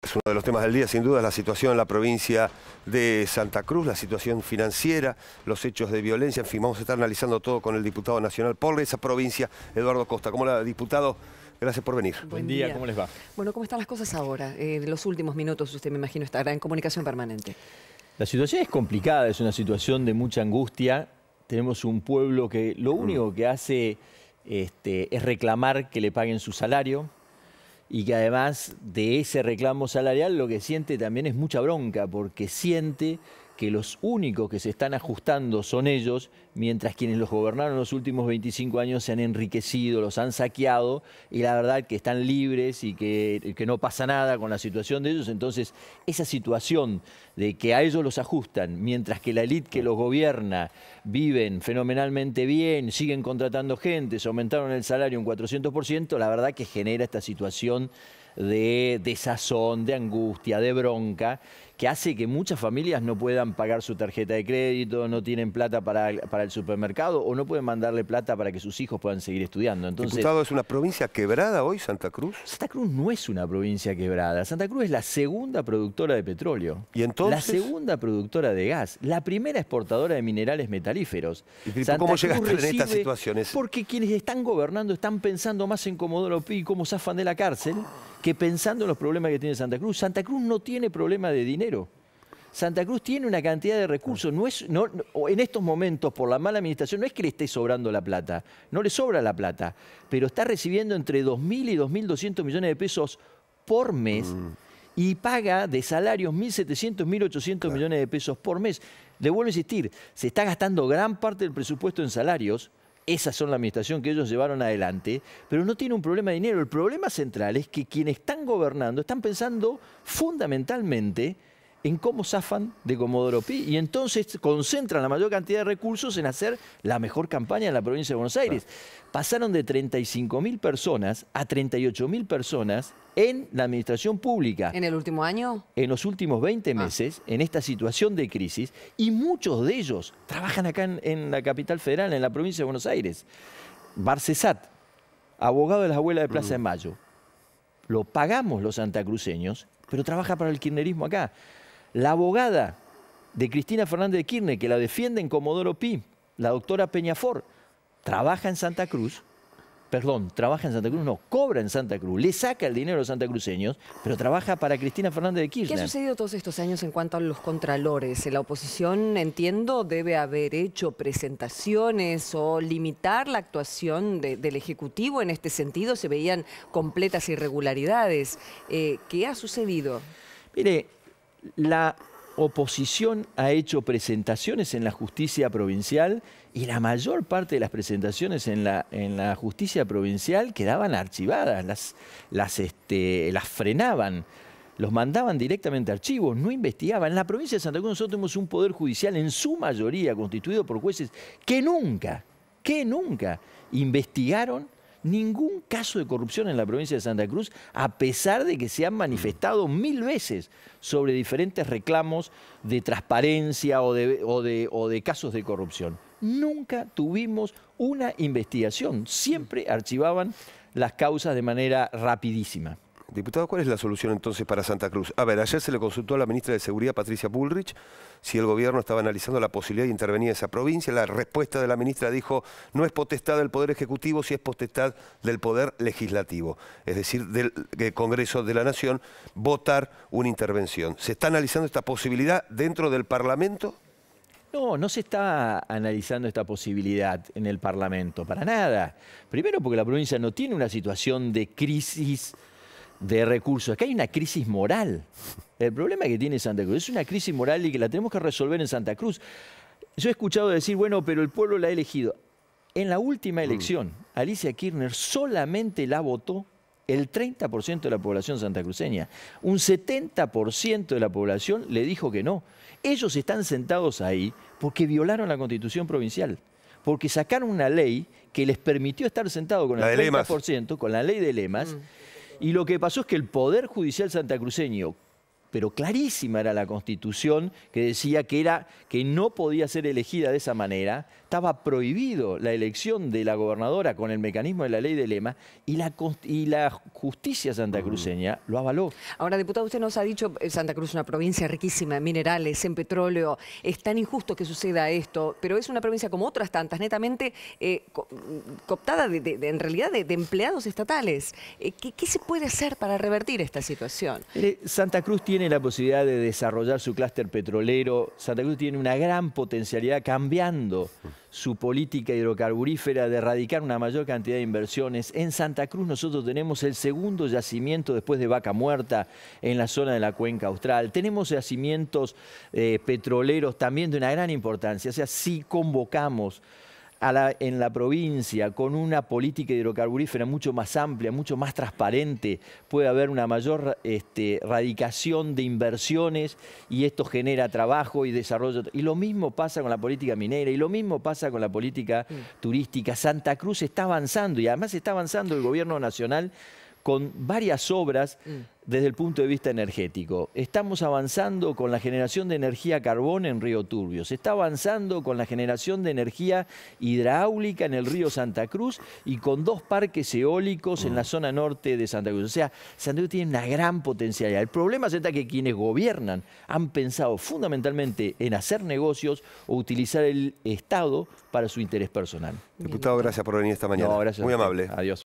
Es uno de los temas del día, sin duda, la situación en la provincia de Santa Cruz, la situación financiera, los hechos de violencia. En fin, vamos a estar analizando todo con el diputado nacional por esa provincia, Eduardo Costa. ¿Cómo la, diputado? Gracias por venir. Buen, día. ¿cómo les va? Bueno, ¿cómo están las cosas ahora? en eh, los últimos minutos, usted me imagino estará en comunicación permanente. La situación es complicada, es una situación de mucha angustia. Tenemos un pueblo que lo mm. único que hace este, es reclamar que le paguen su salario y que además de ese reclamo salarial lo que siente también es mucha bronca, porque siente que los únicos que se están ajustando son ellos, mientras quienes los gobernaron los últimos 25 años se han enriquecido, los han saqueado, y la verdad que están libres y que, no pasa nada con la situación de ellos. Entonces, esa situación de que a ellos los ajustan, mientras que la élite que los gobierna viven fenomenalmente bien, siguen contratando gente, se aumentaron el salario un 400%, la verdad que genera esta situación de desazón, de angustia, de bronca, que hace que muchas familias no puedan pagar su tarjeta de crédito, no tienen plata para, para el supermercado o no pueden mandarle plata para que sus hijos puedan seguir estudiando. Entonces, Diputado, ¿es una provincia quebrada hoy Santa Cruz? Santa Cruz no es una provincia quebrada. Santa Cruz es la segunda productora de petróleo. ¿Y entonces? La segunda productora de gas. La primera exportadora de minerales metalíferos. ¿Y ¿Cómo llegaste a estas situaciones? Porque quienes están gobernando están pensando más en Comodoro Pi y cómo zafan de la cárcel que pensando en los problemas que tiene Santa Cruz, Santa Cruz no tiene problema de dinero. Santa Cruz tiene una cantidad de recursos. No es, no, en estos momentos, por la mala administración, no es que le esté sobrando la plata, no le sobra la plata, pero está recibiendo entre 2.000 y 2.200 millones de pesos por mes y paga de salarios 1.700, 1.800 millones de pesos por mes. Le vuelvo a insistir, se está gastando gran parte del presupuesto en salarios, esas son la administración que ellos llevaron adelante, pero no tiene un problema de dinero. El problema central es que quienes están gobernando están pensando fundamentalmente en cómo zafan de Comodoro Pi y entonces concentran la mayor cantidad de recursos en hacer la mejor campaña en la provincia de Buenos Aires. Pasaron de 35.000 personas a 38.000 personas en la administración pública. ¿En el último año? En los últimos 20 ah. meses, en esta situación de crisis, y muchos de ellos trabajan acá en, la capital federal, en la provincia de Buenos Aires. Barcesat, abogado de las abuelas de Plaza mm. de Mayo, lo pagamos los santacruceños, pero trabaja para el kirchnerismo acá. La abogada de Cristina Fernández de Kirchner, que la defiende en Comodoro Pi, la doctora Peñafor, trabaja en Santa Cruz, perdón, trabaja en Santa Cruz, no, cobra en Santa Cruz, le saca el dinero a los santacruceños, pero trabaja para Cristina Fernández de Kirchner. ¿Qué ha sucedido todos estos años en cuanto a los contralores? La oposición, entiendo, debe haber hecho presentaciones o limitar la actuación del Ejecutivo en este sentido, se veían completas irregularidades. Eh, ¿Qué ha sucedido? Mire, la oposición ha hecho presentaciones en la justicia provincial y la mayor parte de las presentaciones en la, en la justicia provincial quedaban archivadas, las, las, este, las frenaban los mandaban directamente a archivos, no investigaban. En la provincia de Santa Cruz nosotros tenemos un poder judicial en su mayoría constituido por jueces que nunca, que nunca investigaron ningún caso de corrupción en la provincia de Santa Cruz, a pesar de que se han manifestado mil veces sobre diferentes reclamos de transparencia o de, o de, casos de corrupción. Nunca tuvimos una investigación, siempre archivaban las causas de manera rapidísima. Diputado, ¿cuál es la solución entonces para Santa Cruz? A ver, ayer se le consultó a la ministra de Seguridad, Patricia Bullrich, si el gobierno estaba analizando la posibilidad de intervenir en esa provincia. La respuesta de la ministra dijo, no es potestad del Poder Ejecutivo, si es potestad del Poder Legislativo, es decir, del, del Congreso de la Nación, votar una intervención. ¿Se está analizando esta posibilidad dentro del Parlamento? No, no se está analizando esta posibilidad en el Parlamento, para nada. Primero porque la provincia no tiene una situación de crisis de recursos. Acá que hay una crisis moral. El problema que tiene Santa Cruz es una crisis moral y que la tenemos que resolver en Santa Cruz. Yo he escuchado decir, bueno, pero el pueblo la ha elegido. En la última mm. elección, Alicia Kirchner solamente la votó el 30% de la población santacruceña. Un 70% de la población le dijo que no. Ellos están sentados ahí porque violaron la constitución provincial porque sacaron una ley que les permitió estar sentados con el 30%, con la ley de lemas, mm. Y lo que pasó es que el Poder Judicial santacruceño, pero clarísima era la constitución que decía que, era, que no podía ser elegida de esa manera, estaba prohibido la elección de la gobernadora con el mecanismo de la ley de Lema y la, justicia santacruceña mm. lo avaló. Ahora, diputado, usted nos ha dicho, eh, Santa Cruz es una provincia riquísima en minerales, en petróleo, es tan injusto que suceda esto, pero es una provincia como otras tantas, netamente eh, cooptada en realidad de, empleados estatales. Eh, ¿qué, se puede hacer para revertir esta situación? Santa Cruz tiene tiene la posibilidad de desarrollar su clúster petrolero, Santa Cruz tiene una gran potencialidad cambiando su política hidrocarburífera de erradicar una mayor cantidad de inversiones. En Santa Cruz nosotros tenemos el segundo yacimiento después de Vaca Muerta en la zona de la cuenca austral. Tenemos yacimientos eh, petroleros también de una gran importancia. O sea, si convocamos en la provincia con una política hidrocarburífera mucho más amplia, mucho más transparente, puede haber una mayor este, radicación de inversiones y esto genera trabajo y desarrollo. Y lo mismo pasa con la política minera y lo mismo pasa con la política mm. turística. Santa Cruz está avanzando y además está avanzando el gobierno nacional con varias obras mm. desde el punto de vista energético. Estamos avanzando con la generación de energía carbón en Río Turbio, se está avanzando con la generación de energía hidráulica en el río Santa Cruz y con dos parques eólicos en la mm. zona norte de Santa Cruz. O sea, Santa Cruz tiene una gran potencialidad. El problema es que quienes gobiernan han pensado fundamentalmente en hacer negocios o utilizar el Estado para su interés personal. Diputado, gracias por venir esta mañana. Muy amable. Adiós.